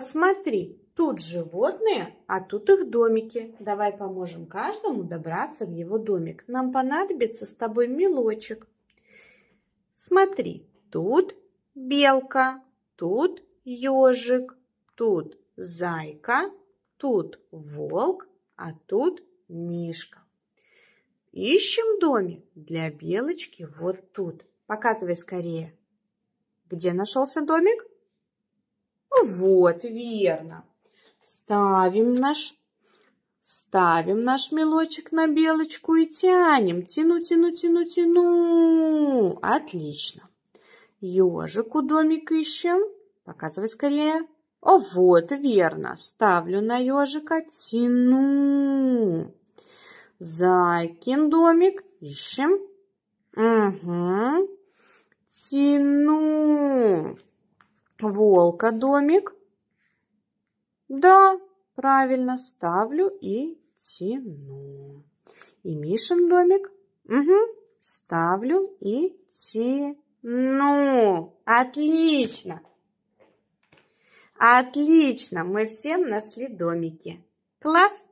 Посмотри, тут животные, а тут их домики. Давай поможем каждому добраться в его домик. Нам понадобится с тобой мелочек. Смотри, тут белка, тут ежик, тут зайка, тут волк, а тут мишка. Ищем домик для белочки вот тут. Показывай скорее. Где нашелся домик? Вот, верно. Ставим наш, ставим наш мелочек на белочку и тянем. Тяну, тяну, тяну, тяну. Отлично. Ежику домик ищем. Показывай скорее. О, вот, верно. Ставлю на ежика, тяну. Зайкин домик ищем. Угу. Тяну волка домик. Да, правильно, ставлю и тяну. И Мишин домик. Угу, ставлю и тяну. Отлично! Отлично, мы всем нашли домики. Класс!